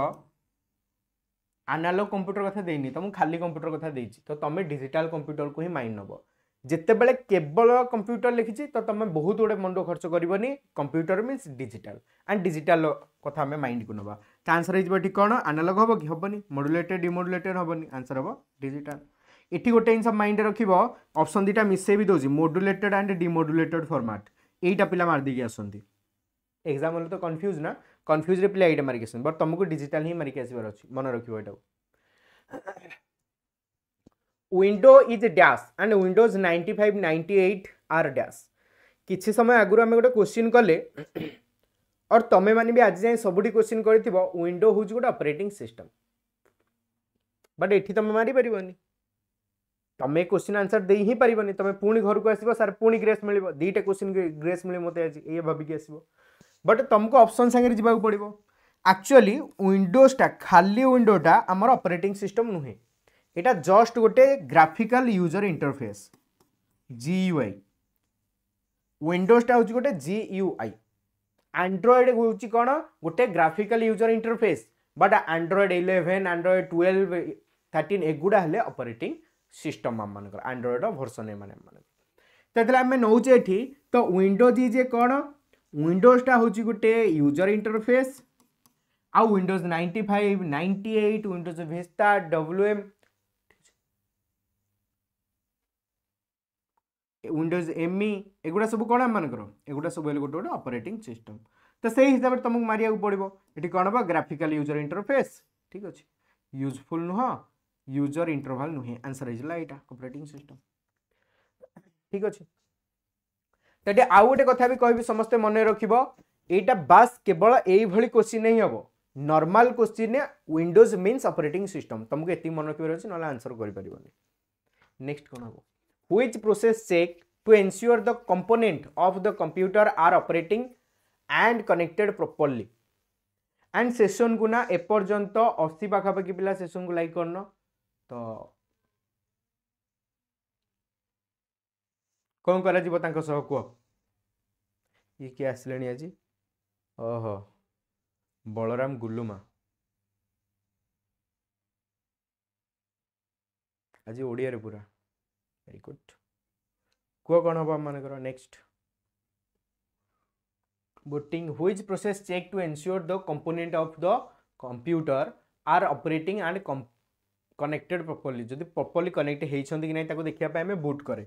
আনালগ কম্পুটর কথা দেইনি তোমাকে খালি কম্পুটর কথা দেইছি তো তুমি ডিজিটাল কম্পুটর কু হি মাইন্ড নব যেতবে কেবল কম্পুটর লিখিছি তো তুমি বহুত গুড়ে মন্ড খরচ করবনি computer means digital and digital কথা আমি মাইন্ডকু নেবা তা আনসর হয়ে এটি কোণ আনালগ হব কি হবনি মডুলেটেড ডিমডুলেটেড হবনি আনসর হব ডিজিটাল এটি গোটে জিনিস মাইন্ডে রাখব অপসন দুইটা মিশাই বি দেছি মডুলেটেড আন্ড ডিমডুলেটেড ফর্মাট এইটা পিলা মারিদি আসতে এক্সাম হলে তো কনফ্ୟୁଜ୍ না কনফ୍ୟୁଜ୍ରେ ପିଲା ଏଇଟା ମାରିକି ଆସନ୍ତି ବଟ୍ ତୁମକୁ ଡିଜିଟାଲ୍ ହିଁ ମାରିକି ଆସିବାର ଅଛି ମନେ ରଖିବ ଏଇଟାକୁ window is dash and Windows 95, 98 are dash किसी समय आगु आम गोटे क्वेश्चन कले और तुम मैंने भी आज जाए सबुठ क्वेश्चन करंडो हूँ गोटे अपरेटिंग सिस्टम बट ये तुम मारी पार नहीं तुम्हें क्वेश्चन आंसर दे ही पारे तुम पुणी घर को आसो सर पुणी ग्रेस मिल दुईटा क्वेश्चन ग्रेस मिले मत ये भाविकी आस बट तुमको अप्सन सागर जावाक पड़ो आक्चुअली विंडोजा खाली विंडोटा आमर अपरेटिंग सिस्टम नुहे এটা জস্ট গোটে গ্রাফিকাল ୟୁଜର ଇଣ୍ଟରଫେସ୍ জিୟୁଆଇ ୱିଣ୍ଡୋଜଟା ହେଉଛି ଗୋଟେ ଜିୟୁଆଇ ଆଣ୍ଡ୍ରଏଡ଼୍ ହେଉଛି କ'ଣ ଗୋଟେ graphical user interface but Android eleven Android twelve thirteen ଏଗୁଡ଼ା ହେଲେ ଅପରେଟିଂ ସିଷ୍ଟମ୍ ଆମମାନଙ୍କର ଆଣ୍ଡ୍ରଏଡ଼୍ର ଭର୍ସନ୍ ଏମାନେ ଏମାନଙ୍କର ତାହେଲେ ଆମେ ନେଉଛେ ଏଠି ତ ୱିଣ୍ଡୋଜ୍ ଇଜ୍ ଏ କ'ଣ ୱିଣ୍ଡୋଜ୍ଟା ହେଉଛି ଗୋଟେ ୟୁଜର ଇଣ୍ଟରଫେସ୍ ଆଉ Windows ninety five ninety eight Windows Vista W M Windows ME ଏଗୁଡ଼ା ସବୁ କ'ଣ ଆମମାନଙ୍କର ଏଗୁଡ଼ା ସବୁ ହେଲେ ଗୋଟେ ଗୋଟେ ଅପରେଟିଂ ସିଷ୍ଟମ୍ ତ ସେଇ ହିସାବରେ ତୁମକୁ ମାରିବାକୁ ପଡ଼ିବ ଏଠି କ'ଣ ହେବ ଗ୍ରାଫିକାଲ୍ ୟୁଜର୍ ଇଣ୍ଟରଫେସ୍ ଠିକ୍ ଅଛି ୟୁଜଫୁଲ୍ ନୁହଁ ୟୁଜର୍ ଇଣ୍ଟରଭାଲ୍ ନୁହେଁ ଆନ୍ସର୍ ହେଇଥିଲା ଏଇଟା ଅପରେଟିଂ ସିଷ୍ଟମ୍ ଠିକ୍ ଅଛି ତ ଏଠି ଆଉ ଗୋଟେ କଥା ବି କହିବି ସମସ୍ତେ ମନେ ରଖିବ ଏଇଟା ବାସ୍ କେବଳ ଏଇଭଳି କୋଶ୍ଚିନ୍ ହିଁ ହେବ normal question Windows means operating system ତୁମକୁ ଏତିକି ମନେ ରଖିବାର ଅଛି ନହେଲେ ଆନ୍ସର୍ କରିପାରିବନି ନେକ୍ସଟ୍ କ'ଣ ହେବ which process check to ensure the component of the computer are operating and connected properly. And সেশনকু না এপর্যন্ত অশী পাখাপাখি পিলা সেশনকু লাইক করন তো কম করা যাব তাঙ্ক সহ কুহ ইয়ে কি আসলে আজি ওহ বলরাম গুলুমা আজি ওড়িয়ারে পুরা very good କୁହ କ'ଣ ହେବ ଆମମାନଙ୍କର next voting which process check to ensure the component of the computer are operating and connected properly जदि properly connect होती कि ना देखा आम बुट करे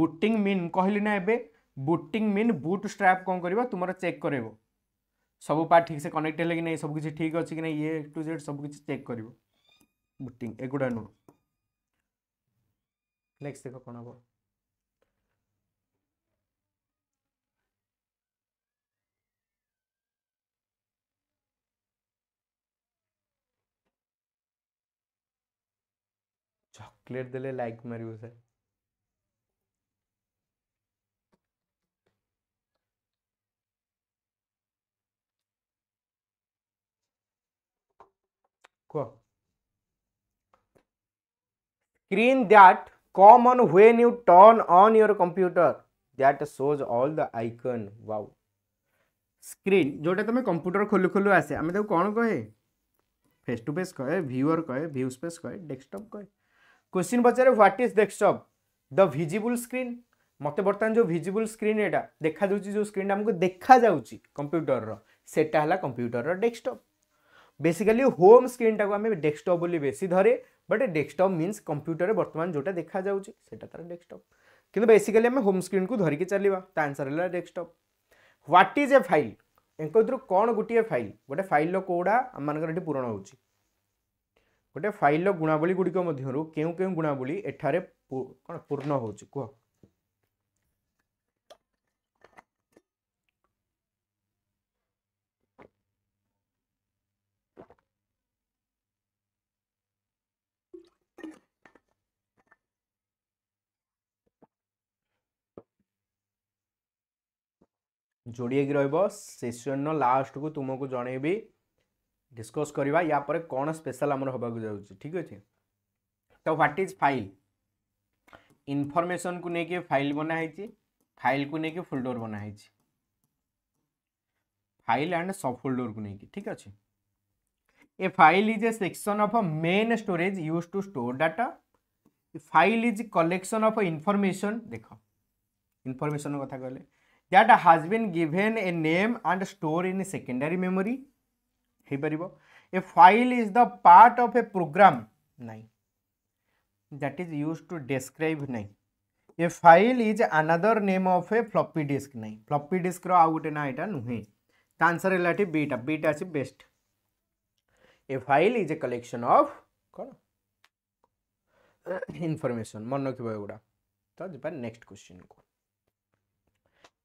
बुटिंग मीन कहली ना एवं बुटिंग मीन बुट स्ट्राप कौन कर तुम चेक कर सब पार्ट ठीक से कनेक्ट है कि ना सबकि ठीक अच्छे कि ना ये टू जेड सबकि चेक कर बुटिंग एगुड़ा नुह नेक्स्ट देखो कौन हम चॉकलेट दे लाइक मार sir that common when you turn on your computer that shows all the icon wow screen যেটা তুমি কম্পুটর খোলু খোলু আসে আমি তাকে কোণ কহে ফেস টু ফেস কহে ভিউর কহে ভিউ স্পেস কহে ডেস্কটপ কহে কোশ্চিন পচারে what is desktop the visible screen মতো বর্তমানে যে ভিজিবল স্ক্রিন এটা দেখা যাচ্ছে যে স্ক্রিনটা আমাকে দেখা যাচ্ছে কম্পুটর সেটা হল কম্পুটর ডেস্কটপ বেসিকালি হোম স্ক্রিনটা আমি ডেস্কটপ বলে বেশি ধরে बट डेस्कटप मीन्स कंप्यूटर बर्तमान जोटा देखा जाऊँगी सेटा तार डेस्कटप कि बेसिकली आम होम स्क्रीन को धरिकी चलवा आंसर है desktop what is a file एक कौन गोटे फाइल गोटे फाइल कौड़ा आम मानकर पूरण हो गए फाइल रुणावली गुड़िक क्यों क्यों गुणावली एठार कौन पूर्ण हो ଯୋଡ଼ିଏକି ରହିବ ସେସନ୍ର ଲାଷ୍ଟକୁ ତୁମକୁ ଜଣେଇବି ଡିସ୍କସ୍ କରିବା ୟା ପରେ କ'ଣ ସ୍ପେଶାଲ୍ ଆମର ହେବାକୁ ଯାଉଛି ଠିକ୍ ଅଛି ତ ହ୍ୱାଟ୍ ଇଜ୍ ଫାଇଲ୍ ଇନଫର୍ମେସନ୍କୁ ନେଇକି ଫାଇଲ୍ ବନାହେଇଛି ଫାଇଲ୍କୁ ନେଇକି ଫୋଲ୍ଡର୍ ବନାହେଇଛି ଫାଇଲ୍ ଆଣ୍ଡ ସବ୍ ଫୋଲ୍ଡର୍କୁ ନେଇକି ଠିକ୍ ଅଛି A file is a section of a main storage used to store data. A file is collection of information. देखो information কথা কলে that has been given a name and stored in secondary memory ହେଇପାରିବ a file is the part of a program nahi that is used to describe nahi a file is another name of a floppy disk nahi floppy disk ro au gote na eta nuhe ta answer hela ati b ta b ta asi best a file is a collection of kon information मन रखिए गुड़ा तो जी next question को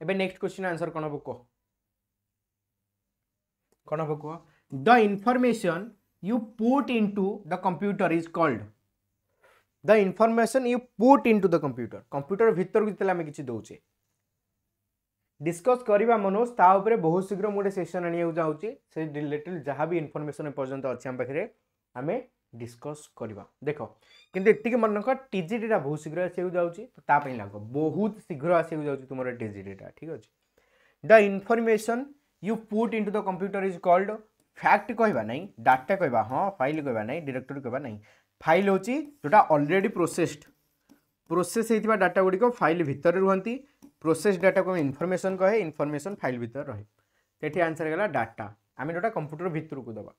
एबे next question answer कौन हबो को कोन हबो को the information you put into the computer is called the information you put into the computer computer भीतर को जितला में किछ दोचे डिस्कस करवा मनोज तापर बहुत शीघ्र मुझे सेसन आने को चाहिए से रिलेटेड जहाँ भी इनफर्मेशन पर्यटन अच्छे आम पाखे आम ডিসকস করা দেখ কিন্তু এটি মনে রখ টিজিডিটা বহু শীঘ্র আসবে যাচ্ছি তো তাপাই লাগ বহুত শীঘ্র আসবে যাচ্ছি তোমার টিজিডিটা ঠিক আছে the information you put into the computer is called fact কহবা নাই ডাটা কহবা হ্যাঁ ফাইল কহবা নাই ডিরেক্টরি কহবা নাই ফাইল হচ্ছে যেটা অলরেডি প্রোসেসড প্রোসেস হয়েছে ডাটা গুড়ি ফাইল ভিতরে রুহতি প্রোসেস ডাটাকে আমি ইনফরমেশন কহে ইনফরমেশন ফাইল ভিতরে রহে সেটি আনসার গেল ডাটা আমি যেটা কম্পুটর ভিতরক দেবা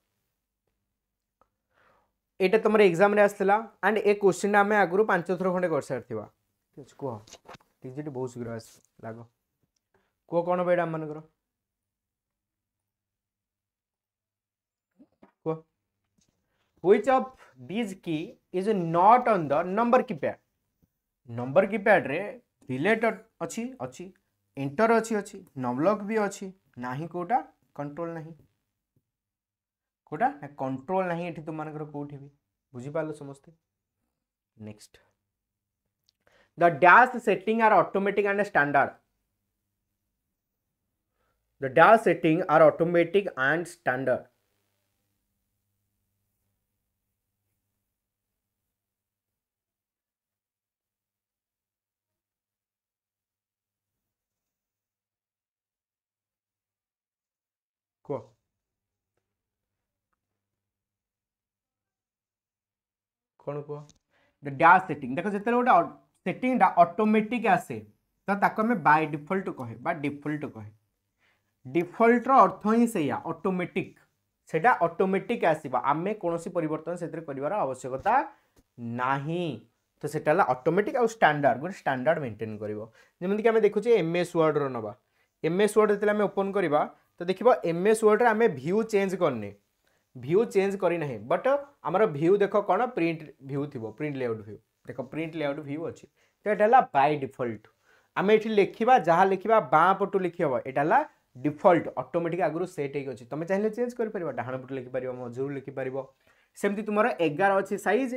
यहाँ तुम एग्जाम आसाला एंड ए क्वेश्चन आम आगू पांच थर खे कर सारी थी कह टीजे बहुत शीघ्र आस लग कह कौन भाई आम मानकर which of these key is not on the number keypad number की प्याड्रे रिलेटेड अच्छी अच्छी इंटर अच्छी अच्छी नवलक भी अच्छी ना कौटा कंट्रोल नहीं कौटा ना कंट्रोल ना ये तुम मर कौट भी बुझिपाल समस्ते next the dash setting are automatic and standard the dash setting are automatic and standard କ'ଣ କୁହ ଡ୍ୟାସ୍ ସେଟିଂ ଦେଖ ଯେତେବେଳେ ଗୋଟେ ସେଟିଂଟା ଅଟୋମେଟିକ୍ ଆସେ ତ ତାକୁ ଆମେ ବାଇ ଡିଫଲ୍ଟ କହେ ବା ଡିଫଲ୍ଟ କହେ ଡିଫଲ୍ଟର ଅର୍ଥ ହିଁ ସେଇଆ ଅଟୋମେଟିକ୍ ସେଇଟା ଅଟୋମେଟିକ୍ ଆସିବ ଆମେ କୌଣସି ପରିବର୍ତ୍ତନ ସେଥିରେ କରିବାର ଆବଶ୍ୟକତା ନାହିଁ ତ ସେଇଟା ହେଲା ଅଟୋମେଟିକ୍ ଆଉ ଷ୍ଟାଣ୍ଡାର୍ଡ଼ ଗୋଟେ ଷ୍ଟାଣ୍ଡାର୍ଡ଼ ମେଣ୍ଟେନ୍ କରିବ ଯେମିତିକି ଆମେ ଦେଖୁଛେ ଏମ୍ ଏସ୍ ୱାର୍ଡ଼ର ନେବା ଏମ୍ ଏସ୍ ୱାର୍ଡ଼ ଯେତେବେଳେ ଆମେ ଓପନ୍ କରିବା ତ ଦେଖିବ ଏମ୍ ଏସ୍ ୱାର୍ଡ଼ରେ ଆମେ ଭ୍ୟୁ ଚେଞ୍ଜ କରିନେ ভিউ চেঞ্জ করি না বট আমার ভিউ দেখ কোণ প্রিন্ট ভিউ থাকবে প্রিন্ট লেআউট ভিউ দেখ প্রিন্ট লেআউট ভিউ অছি তো এটা হল বাই ডিফল্ট আমি এটি লেখিবা যা লেখিবা বাঁ পটু লিখি হব এটা হল ডিফল্ট অটোমেটিক আগর সেট হয়ে অছি তুমি চাইলে চেঞ্জ করে পারিব ডাহাণ পটু লিখিপার মঝুর লিখিপার সেমতি তোমার এগার অছি সাইজ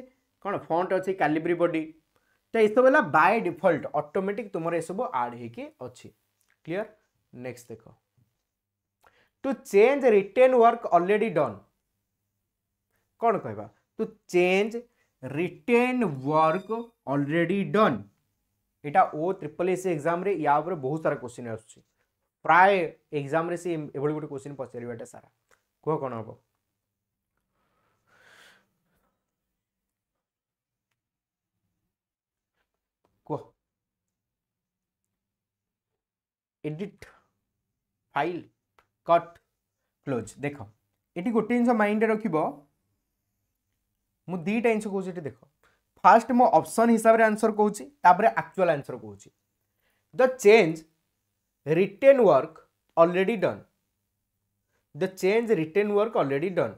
কোণ ফন্ট অছি ক্যালিব্রি বডি তো এইসব হল বাই ডিফল্ট অটোমেটিক তোমার এসব আড হয়েকি অছি ক্লিয়ার নেক্সট দেখ to change written work already done कौन कह तो change written work already done यहाँ ओ ट्रिपल ए एक्जाम या उपर बहुत सारा क्वेश्चन आस प्राय एग्जाम से एभली गोटे क्वेश्चन पचार सारा कह कौन हम एडिट फाइल कट क्लोज देख ये गोटे जिन माइंड रखी ମୁଁ ଦୁଇଟା ଜିନିଷ କହୁଛି ଏଠି ଦେଖ ଫାଷ୍ଟ ମୁଁ ଅପସନ୍ ହିସାବରେ ଆନ୍ସର୍ କହୁଛି ତାପରେ ଆକ୍ଚୁଆଲ୍ ଆନ୍ସର୍ କହୁଛି the change written work already done the change written work already done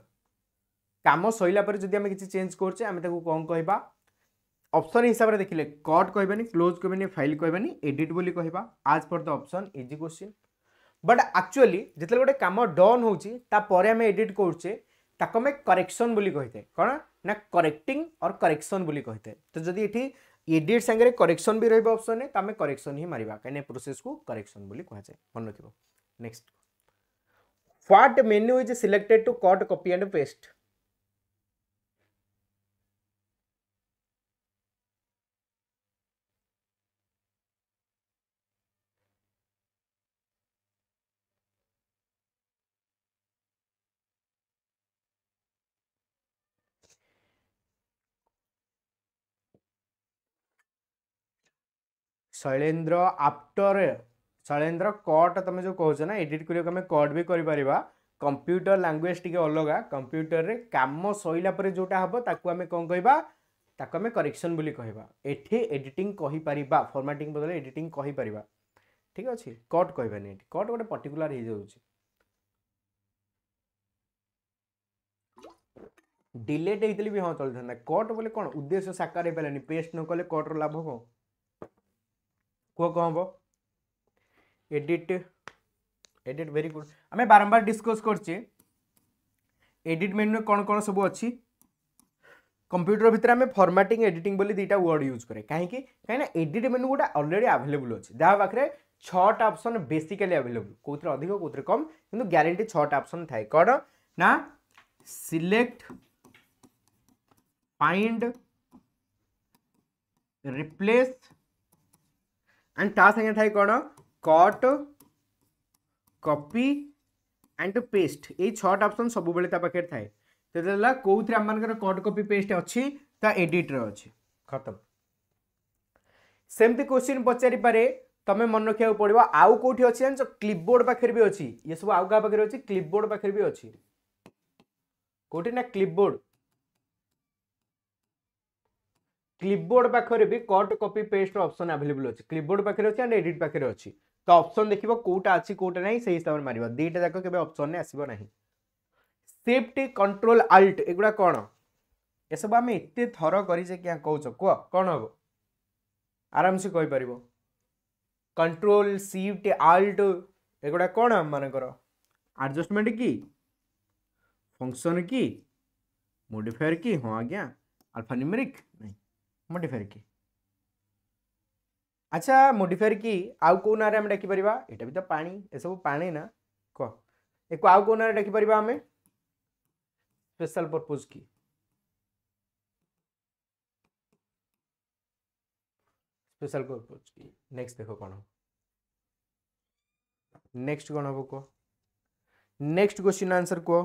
କାମ ସରିଲା ପରେ ଯଦି ଆମେ କିଛି ଚେଞ୍ଜ କରୁଛେ ଆମେ ତାକୁ କ'ଣ କହିବା অপশন ହିସାବରେ ଦେଖିଲେ କଟ୍ কহবানি କ୍ଲୋଜ୍ কহবানি ଫାଇଲ୍ কহবানি ଏଡ଼ିଟ୍ ବୋଲି କହିବା as for the option easy question but actually ଯେତେବେଳେ গোটে କାମ ଡନ୍ ହେଉଛି ତାପରେ ଆମେ ଏଡ଼ିଟ୍ କରୁଛେ ତାକୁ ଆମେ କରେକ୍ସନ୍ ବୋଲି କହିଥାଏ କଣ ना करेक्टिंग और करेक्शन बोली कहते हैं तो जदि ये एडिट सांगे करेक्शन भी रहा अप्सन तो आम करेक्शन ही मारा कहीं प्रोसेस को करेक्शन कहुए मन रख next what menu is selected to cut copy and paste Shailendra after Shailendra cut ତମେ ଯେଉଁ କହୁଛ ନା ଏଡ଼ିଟ୍ କରିବାକୁ ଆମେ କଟ୍ ବି କରିପାରିବା କମ୍ପ୍ୟୁଟର ଲାଙ୍ଗୁଏଜ୍ ଟିକେ ଅଲଗା କମ୍ପ୍ୟୁଟରରେ କାମ ସରିଲା ପରେ ଯେଉଁଟା ହେବ ତାକୁ ଆମେ କ'ଣ କହିବା ତାକୁ ଆମେ କରେକ୍ସନ୍ ବୋଲି କହିବା ଏଠି ଏଡ଼ିଟିଂ କହିପାରିବା ଫର୍ମାଟିଂ ବଦଳରେ ଏଡ଼ିଟିଂ କହିପାରିବା ଠିକ୍ ଅଛି କଟ୍ କହିବାନି ଏଠି କଟ୍ ଗୋଟେ ପର୍ଟିକୁଲାର ହେଇଯାଉଛି ଡିଲେଟ୍ ହେଇଥିଲେ ବି ହଁ ଚଳିଥାନ୍ତା କଟ୍ ବୋଲେ କ'ଣ ଉଦ୍ଦେଶ୍ୟ ସାକାର ହେଇପାରିଲାନି ପେଷ୍ଟ ନକଲେ କଲେ କଟ୍ର ଲାଭ କ'ଣ କୁହ କ'ଣ ହେବ ଏଡ଼ିଟ୍ ଏଡ଼ିଟ୍ ଭେରି ଗୁଡ଼୍ ଆମେ ବାରମ୍ବାର ଡିସ୍କସ୍ କରିଛେ ଏଡ଼ିଟ୍ ମେନ୍ୟୁରେ କ'ଣ କ'ଣ ସବୁ ଅଛି কম্প্যুটর ভিতরে আমি ফর্মাটিং এডিটিং বলে দুইটা ওয়ার্ড ইউজ করে কী কিনা এডিট মেনু গোটা অলরেডি আভেলেবল অছে যা পাখে ছটা অপসন বেসিকালি আভেলেবল কোথায় অধিক কোথায় কম কিন্তু গ্যারেটি ছটা অপসন থাকে কণ না সিলেক্ট ফাইন্ড রিপ্লেস and ତା ସାଙ୍ଗେ ଥାଏ କ'ଣ କଟ୍ କପି ଆଣ୍ଡ ପେଷ୍ଟ ଏଇ ଛଅଟା ଅପସନ୍ ସବୁବେଳେ ତା ପାଖରେ ଥାଏ ତ ହେଲା କେଉଁଥିରେ ଆମମାନଙ୍କର କଟ୍ କପି ପେଷ୍ଟ ଅଛି ତା ଏଡିଟ୍ରେ ଅଛି ଖତମ ସେମିତି କୋଶ୍ଚିନ୍ ପଚାରିପାରେ ତମେ ମନେ ରଖିବାକୁ ପଡ଼ିବ ଆଉ କେଉଁଠି ଅଛି ଜାଣିଛ କ୍ଲିପବୋର୍ଡ଼ ପାଖରେ ବି ଅଛି ଏସବୁ ଆଉ କାହା ପାଖରେ ଅଛି କ୍ଲିପବୋର୍ଡ଼ ପାଖରେ ବି ଅଛି କେଉଁଠି ନା କ୍ଲିପବୋର୍ଡ଼ क्लीपबोर्ड पाखे भी cut copy paste option available अच्छे क्लीपबोर्ड पाखे अच्छे एंड एडिट पाखे अच्छी तो अप्सन देखिए कौटा अच्छी कौटा ना से हिसाब से मार दीटा जाक अप्सन में आसब ना सीफ्ट कंट्रोल आल्ट एगुड़ा कौन ये सब आम एत थर कर कौन हम आराम से कहीपर कंट्रोल सीफ्ट आल्ट एगुड़ा कौन आम मानकर आडजस्टमेंट कि फंक्शन कि मोडिफायर कि हाँ आज्ञा आलफानिमेरिक नहीं মডিফায়ার কি আচ্ছা মডিফায়ার কি আউ কেউ নাঁরে আমি ডাকিপারা এটা বি তো পা এসব পা না ক একু আউ কেউ নাঁরে ডাকিপারা আমি স্পেশাল পরপোজ কি स्पेशल पर्पज की नेक्स्ट देखो कौन हम नेक्स्ट कौन हम कह नेक्स्ट क्वेश्चन आंसर कह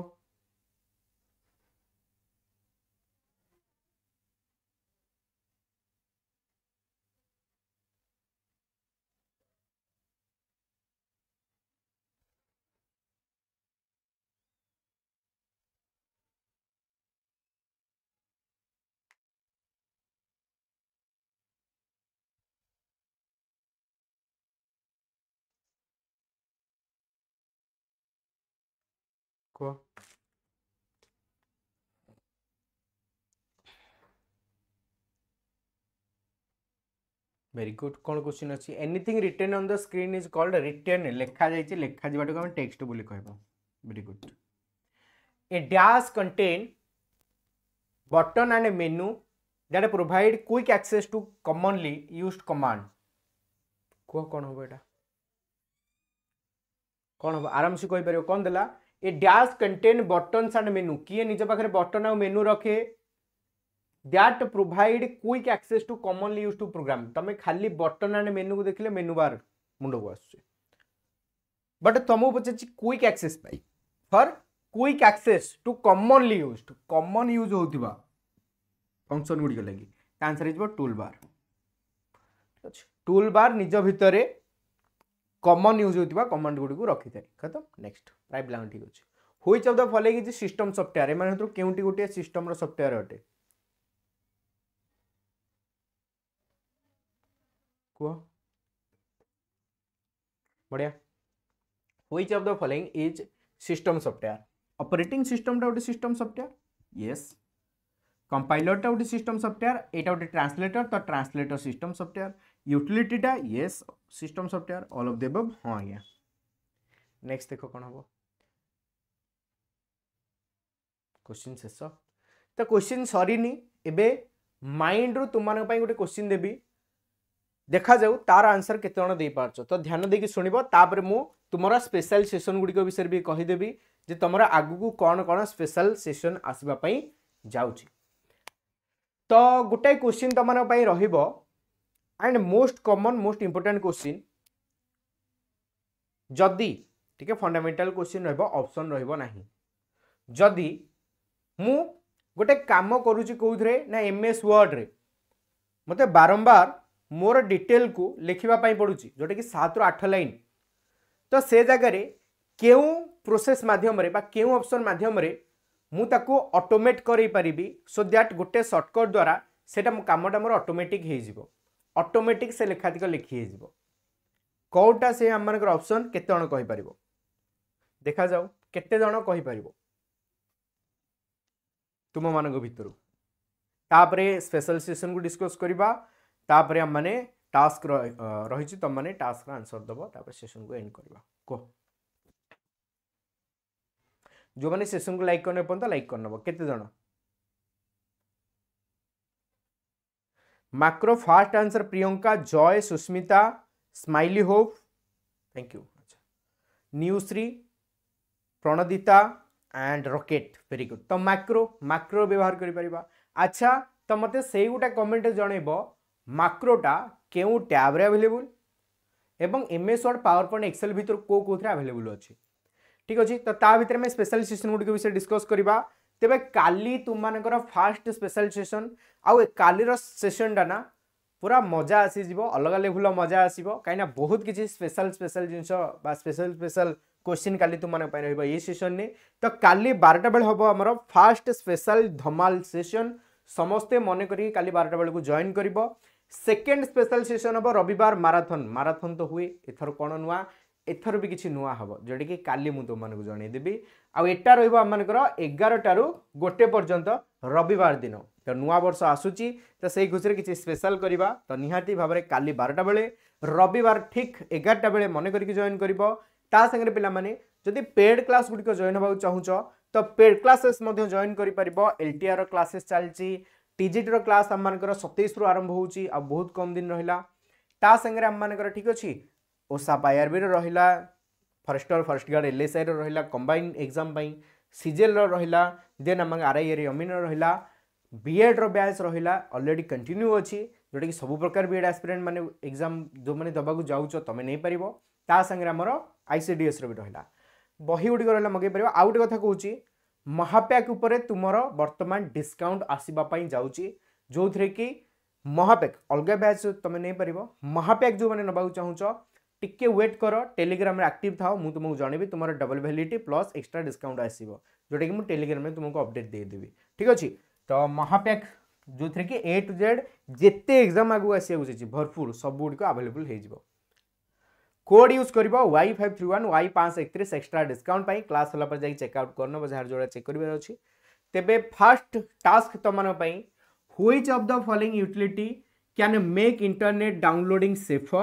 Cool. ভেরি গুড কোণ কোশ্চিন অছি anything written on the screen is called written লেখা যাইছে লেখা যাওয়াটাকে আমি টেক্সট বলে কহবা very good a dash contain button and a menu that provide quick access to commonly used command কুহ কোণ হব এটা কোণ হব আরামসে কইপার কোণ দেলা a dash contain buttons and menu কিয়ে নিজ পাখে বটন আউ মেনু রখে that provide quick access to commonly use to program তুমি খালি বটন অ্যান্ড মেনুকু দেখলে মেনু বার মুন্ডকু আসছে বট তুমি পচারছি কুইক আক্সেস পাই for quick access to commonly use common use হওয়া ফংশন গুড়ি লাগি তা আনসার হয়ে যাব টুল বার ঠিক আছে টুল বার নিজ ভিতরে कमन यूज होता कमांड गुड़ी रखिथे खतम नेक्स्ट प्राइम लाइन ठीक अच्छे which of the following is system software एम भर गोटे सिस्टम रफ्टवेयर अटे कह बढ़िया which of the following is system software operating system गोटे सिस्टम सफ्टवेयर ये कंपाइलर टा गोटे सिस्टम सफ्टवेयर यहाँ गोटे ट्रांसलेटर तो ट्रांसलेटर सिस्टम सफ्टवेयर ୟୁଟିଲିଟି ଟା yes system software all of the above ହଁ ଆଜ୍ଞା ନେକ୍ସଟ ଦେଖ କ'ଣ ହେବ କୋଶ୍ଚିନ୍ ଶେଷ ତ କୋଶ୍ଚିନ୍ ସରିନି ଏବେ ମାଇଣ୍ଡରୁ ତୁମମାନଙ୍କ ପାଇଁ ଗୋଟେ କୋଶ୍ଚିନ୍ ଦେବି ଦେଖାଯାଉ ତାର ଆନ୍ସର କେତେ ଜଣ ଦେଇପାରୁଛ ତ ଧ୍ୟାନ ଦେଇକି ଶୁଣିବ ତାପରେ ମୁଁ ତୁମର ସ୍ପେଶାଲ ସେସନ୍ ଗୁଡ଼ିକ ବିଷୟରେ ବି କହିଦେବି ଯେ ତୁମର ଆଗକୁ କ'ଣ କ'ଣ ସ୍ପେଶାଲ ସେସନ୍ ଆସିବା ପାଇଁ ଯାଉଛି ତ ଗୋଟାଏ କୋଶ୍ଚିନ୍ ତୁମମାନଙ୍କ ପାଇଁ ରହିବ and most common most important question ଯଦି ଟିକେ ଫଣ୍ଡାମେଣ୍ଟାଲ କୋଶ୍ଚିନ୍ ରହିବ ଅପସନ୍ ରହିବ ନାହିଁ ଯଦି ମୁଁ ଗୋଟେ କାମ କରୁଛି କେଉଁଥିରେ ନା ଏମ୍ ଏସ୍ ୱାର୍ଡ଼ରେ ମୋତେ ବାରମ୍ବାର ମୋର ଡିଟେଲକୁ ଲେଖିବା ପାଇଁ ପଡ଼ୁଛି ଯେଉଁଟାକି ସାତରୁ ଆଠ ଲାଇନ୍ ତ ସେ ଜାଗାରେ କେଉଁ ପ୍ରୋସେସ୍ ମାଧ୍ୟମରେ ବା କେଉଁ ଅପସନ୍ ମାଧ୍ୟମରେ ମୁଁ ତାକୁ ଅଟୋମେଟ୍ କରେଇ ପାରିବି ସୋ ଦ୍ୟାଟ୍ ଗୋଟେ ସର୍ଟକଟ୍ ଦ୍ୱାରା ସେଇଟା ମୋ କାମଟା ମୋର ଅଟୋମେଟିକ୍ ହେଇଯିବ ଅଟୋମେଟିକ୍ ସେ ଲେଖାତିକ ଲେଖି ହେଇଯିବ କେଉଁଟା ସେ ଆମମାନଙ୍କର ଅପସନ୍ କେତେ ଜଣ କହିପାରିବ ଦେଖାଯାଉ କେତେ ଜଣ କହିପାରିବ ତୁମମାନଙ୍କ ଭିତରୁ ତାପରେ ସ୍ପେଶାଲ ସେସନ୍କୁ ଡିସ୍କସ୍ କରିବା ତାପରେ ଆମମାନେ ଟାସ୍କ ରହିଛି ତୁମମାନେ ଟାସ୍କର ଆନ୍ସର ଦେବ ତାପରେ ସେସନ୍କୁ ଏଣ୍ଡ କରିବା କୁହ ଯେଉଁମାନେ ସେସନ୍କୁ ଲାଇକ୍ କରିନେବ ପର୍ଯ୍ୟନ୍ତ ଲାଇକ୍ କରିନେବ କେତେ ଜଣ macro fast answer Priyanka Joy Susmita smiley hope thank you अच्छा Niyushree Pranadita and rocket very good তো মাক্রো মাক্রো ব্যবহার করিপারিবা আচ্ছা তো মতো সেই গোটা কমেন্টে জনাইব মাক্রোটা কেউ ট্যাব্রে আভেলেবল এবং MS Word PowerPoint Excel ভিতর কেউ কেউ আভেলেবল অছি ঠিক আছে তো তা ভিতরে আমি স্পেশাল সেসন গুড়ি বিষয়ে ডিসকস করা ତେବେ କାଲି ତୁମମାନଙ୍କର ଫାଷ୍ଟ ସ୍ପେଶାଲ ସେସନ୍ ଆଉ ଏ କାଲିର ସେସନ୍ଟା ନା ପୁରା ମଜା ଆସିଯିବ ଅଲଗା ଲେଭୁଲର ମଜା ଆସିବ କାହିଁକିନା ବହୁତ କିଛି ସ୍ପେଶାଲ ସ୍ପେଶାଲ ଜିନିଷ ବା ସ୍ପେଶାଲ ସ୍ପେଶାଲ क्वेश्चन काली तुमମାନଙ୍କ ପାଇଁ ରହିବ ଏଇ ସେସନ୍ରେ ତ କାଲି ବାରଟା ବେଳେ ହେବ ଆମର ଫାଷ୍ଟ ସ୍ପେଶାଲ ଧମାଲ ସେସନ୍ ସମସ୍ତେ ମନେ କରିକି କାଲି ବାରଟା ବେଳକୁ ଜଏନ୍ କରିବ ସେକେଣ୍ଡ ସ୍ପେଶାଲ ସେସନ୍ ହେବ ରବିବାର ମାରାଥନ୍ ମାରାଥନ୍ ତ ହୁଏ ଏଥର କ'ଣ ନୂଆ ଏଥର ବି କିଛି ନୂଆ ହେବ ଯେଉଁଟାକି କାଲି ମୁଁ ତୁମମାନଙ୍କୁ ଜଣାଇଦେବି ଆଉ ଏଟା ରହିବ ଆମମାନଙ୍କର ଏଗାରଟାରୁ ଗୋଟେ ପର୍ଯ୍ୟନ୍ତ ରବିବାର ଦିନ ତ ନୂଆ ବର୍ଷ ଆସୁଛି ତ ସେଇ ଖୁସିରେ କିଛି ସ୍ପେଶାଲ କରିବା ତ ନିହାତି ଭାବରେ କାଲି ବାରଟା ବେଳେ ରବିବାର ଠିକ୍ ଏଗାରଟା ବେଳେ ମନେ କରିକି ଜଏନ୍ କରିବ ତା ସାଙ୍ଗରେ ପିଲାମାନେ ଯଦି ପେଡ଼୍ କ୍ଲାସ୍ ଗୁଡ଼ିକ ଜଏନ୍ ହେବାକୁ ଚାହୁଁଛ ତ ପେଡ଼୍ କ୍ଲାସେସ୍ ମଧ୍ୟ ଜଏନ୍ କରିପାରିବ ଏଲ୍ ଟି ଆର୍ର କ୍ଲାସେସ୍ ଚାଲିଛି ଟିଜିଟିର କ୍ଲାସ୍ ଆମମାନଙ୍କର ସତେଇଶରୁ ଆରମ୍ଭ ହେଉଛି ଆଉ ବହୁତ କମ୍ ଦିନ ରହିଲା ତା ସାଙ୍ଗରେ ଆମମାନଙ୍କର ଠିକ୍ ଅଛି ଓଷା ପାଇଁ ଆର୍ବିର ରହିଲା ଫରେଷ୍ଟର ଫରେଷ୍ଟ ଗାର୍ଡ଼ ଏଲ୍ଏସ୍ଆଇର ରହିଲା କମ୍ବାଇନ୍ ଏକ୍ଜାମ୍ ପାଇଁ ସିଜେଲ୍ର ରହିଲା ଦେନ୍ ଆମ ଆର୍ଆଇଆର୍ ଅମିନ୍ର ରହିଲା ବିଏଡ଼୍ର ବ୍ୟାଚ୍ ରହିଲା ଅଲରେଡ଼ି କଣ୍ଟିନ୍ୟୁ ଅଛି ଯେଉଁଟାକି ସବୁ ପ୍ରକାର ବିଏଡ଼୍ ଆସ୍ପିରାଣ୍ଟ ମାନେ ଏକ୍ଜାମ୍ ଯେଉଁମାନେ ଦେବାକୁ ଯାଉଛ ତୁମେ ନେଇପାରିବ ତା ସାଙ୍ଗରେ ଆମର ଆଇସିଡିଏସ୍ର ବି ରହିଲା ବହି ଗୁଡ଼ିକ ରହିଲା ମଗାଇ ପାରିବ ଆଉ ଗୋଟେ କଥା କହୁଛି ମହାପ୍ୟାକ୍ ଉପରେ ତୁମର ବର୍ତ୍ତମାନ ଡିସ୍କାଉଣ୍ଟ ଆସିବା ପାଇଁ ଯାଉଛି ଯେଉଁଥିରେ କି ମହାପ୍ୟାକ୍ ଅଲଗା ବ୍ୟାଚ୍ ତୁମେ ନେଇପାରିବ ମହାପ୍ୟାକ୍ ଯେଉଁମାନେ ନେବାକୁ ଚାହୁଁଛ टिके व्वेट कर टेलीग्राम आक्ट था तुमको जनवि तुम double validity plus extra discount आसो जोटा कि मुझे टेलीग्राम में तुमको अपडेट देदेवि ठीक अच्छे तो महापैक जो थे कि ए टू जेड जिते एक्जाम आगे आसा भरपूर सब सबगुड़ आभेलेबुल कोड यूज कर Y five three one Y पांच एक तीस एक्सट्रा डिस्काउंट पर क्लास होगा जाए चेकआउट कर नब जहाँ जो चेक करार तेज फास्ट टास्क तुम्हारा which of the following utility क्या make internet downloading safe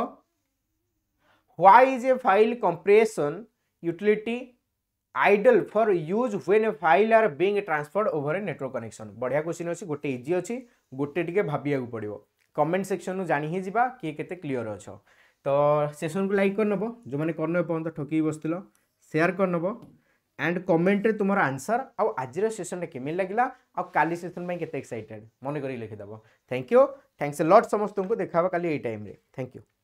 why is a file compression utility ideal for use when file are being transferred over a network connection बढ़िया question अच्छे गोटे easy अच्छी गोटे T Bhavya पड़ो comment section जाणी ही जावा किए के क्लीयर अच्छ तो सेसन को लाइक करनब जो मैंने करन पर्यटन ठकई बसुल सेयार करनब एंड कमेंट्रे तुम आंसर आज सेसन केमी लगे आ काली सेसन के एक्साइटेड मन कर लिखिदेव थैंक यू थैंक्स लट समस्त को देखा का टाइम थैंक यू